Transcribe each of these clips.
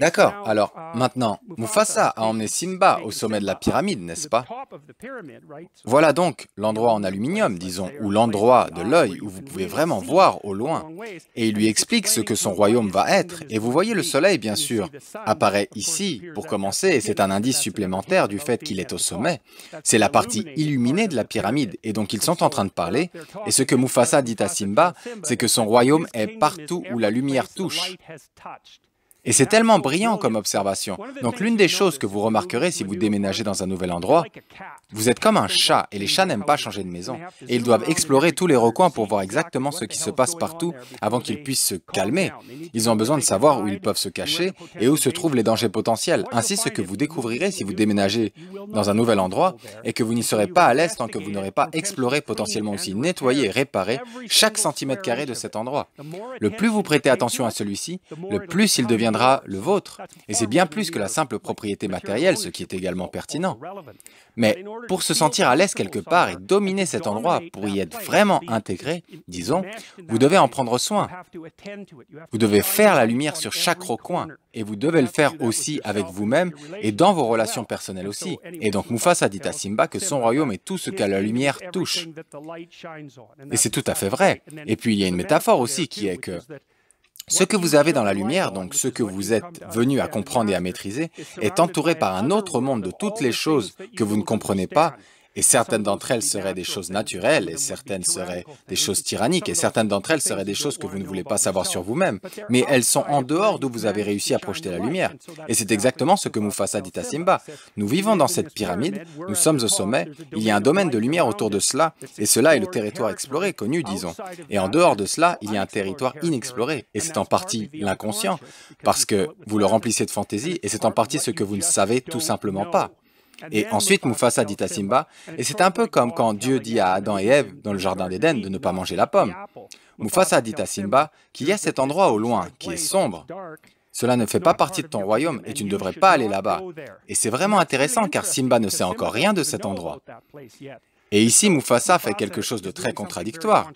D'accord, alors uh, maintenant, Mufasa a emmené Simba au sommet de la pyramide, n'est-ce pas Voilà donc l'endroit en aluminium, disons, ou l'endroit de l'œil où vous pouvez vraiment voir au loin. Et il lui explique ce que son royaume va être. Et vous voyez le soleil, bien sûr, apparaît ici pour commencer, et c'est un indice supplémentaire du fait qu'il est au sommet. C'est la partie illuminée de la pyramide, et donc ils sont en train de parler. Et ce que Mufasa dit à Simba, c'est que son royaume est partout où la lumière touche. Et c'est tellement brillant comme observation. Donc l'une des choses que vous remarquerez si vous déménagez dans un nouvel endroit, vous êtes comme un chat, et les chats n'aiment pas changer de maison. Et ils doivent explorer tous les recoins pour voir exactement ce qui se passe partout avant qu'ils puissent se calmer. Ils ont besoin de savoir où ils peuvent se cacher et où se trouvent les dangers potentiels. Ainsi, ce que vous découvrirez si vous déménagez dans un nouvel endroit et que vous n'y serez pas à l'aise tant que vous n'aurez pas exploré, potentiellement aussi nettoyé et réparé chaque centimètre carré de cet endroit. Le plus vous prêtez attention à celui-ci, le plus il deviendra le vôtre. Et c'est bien plus que la simple propriété matérielle, ce qui est également pertinent. Mais pour se sentir à l'aise quelque part et dominer cet endroit, pour y être vraiment intégré, disons, vous devez en prendre soin. Vous devez faire la lumière sur chaque recoin, et vous devez le faire aussi avec vous-même et dans vos relations personnelles aussi. Et donc Mufasa dit à Simba que son royaume est tout ce que la lumière touche. Et c'est tout à fait vrai. Et puis il y a une métaphore aussi qui est que ce que vous avez dans la lumière, donc ce que vous êtes venu à comprendre et à maîtriser, est entouré par un autre monde de toutes les choses que vous ne comprenez pas et certaines d'entre elles seraient des choses naturelles, et certaines seraient des choses tyranniques, et certaines d'entre elles seraient des choses que vous ne voulez pas savoir sur vous-même. Mais elles sont en dehors d'où vous avez réussi à projeter la lumière. Et c'est exactement ce que Mufasa dit à Simba. Nous vivons dans cette pyramide, nous sommes au sommet, il y a un domaine de lumière autour de cela, et cela est le territoire exploré, connu, disons. Et en dehors de cela, il y a un territoire inexploré, et c'est en partie l'inconscient, parce que vous le remplissez de fantaisie, et c'est en partie ce que vous ne savez tout simplement pas. Et ensuite, Mufasa dit à Simba, et c'est un peu comme quand Dieu dit à Adam et Ève dans le jardin d'Éden de ne pas manger la pomme. Mufasa dit à Simba qu'il y a cet endroit au loin qui est sombre. Cela ne fait pas partie de ton royaume et tu ne devrais pas aller là-bas. Et c'est vraiment intéressant car Simba ne sait encore rien de cet endroit. Et ici, Mufasa fait quelque chose de très contradictoire.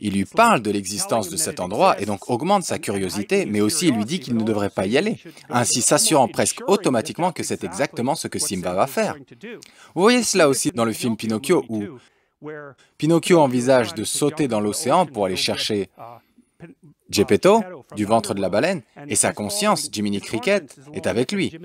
Il lui parle de l'existence de cet endroit et donc augmente sa curiosité, mais aussi il lui dit qu'il ne devrait pas y aller, ainsi s'assurant presque automatiquement que c'est exactement ce que Simba va faire. Vous voyez cela aussi dans le film Pinocchio où Pinocchio envisage de sauter dans l'océan pour aller chercher Geppetto, du ventre de la baleine, et sa conscience, Jiminy Cricket, est avec lui.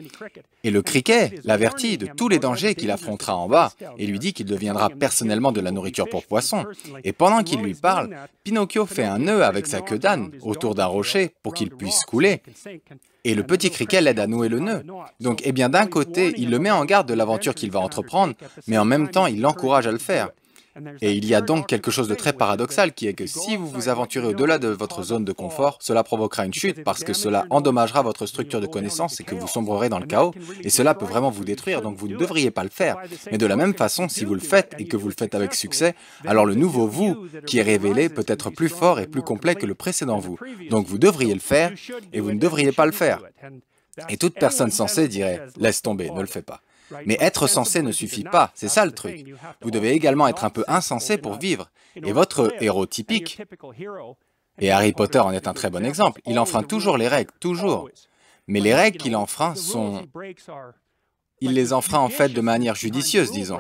Et le cricket l'avertit de tous les dangers qu'il affrontera en bas et lui dit qu'il deviendra personnellement de la nourriture pour poissons. Et pendant qu'il lui parle, Pinocchio fait un nœud avec sa queue d'âne autour d'un rocher pour qu'il puisse couler. Et le petit criquet l'aide à nouer le nœud. Donc, eh bien, d'un côté, il le met en garde de l'aventure qu'il va entreprendre, mais en même temps, il l'encourage à le faire. Et il y a donc quelque chose de très paradoxal qui est que si vous vous aventurez au-delà de votre zone de confort, cela provoquera une chute parce que cela endommagera votre structure de connaissances et que vous sombrerez dans le chaos, et cela peut vraiment vous détruire, donc vous ne devriez pas le faire. Mais de la même façon, si vous le faites et que vous le faites avec succès, alors le nouveau vous qui est révélé peut être plus fort et plus complet que le précédent vous. Donc vous devriez le faire et vous ne devriez pas le faire. Et toute personne sensée dirait, laisse tomber, ne le fais pas. Mais être sensé ne suffit pas, c'est ça le truc. Vous devez également être un peu insensé pour vivre. Et votre héros typique, et Harry Potter en est un très bon exemple, il enfreint toujours les règles, toujours. Mais les règles qu'il enfreint sont... Il les enfreint en fait de manière judicieuse, disons.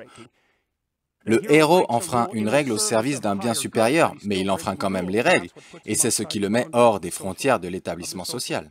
Le héros enfreint une règle au service d'un bien supérieur, mais il enfreint quand même les règles, et c'est ce qui le met hors des frontières de l'établissement social.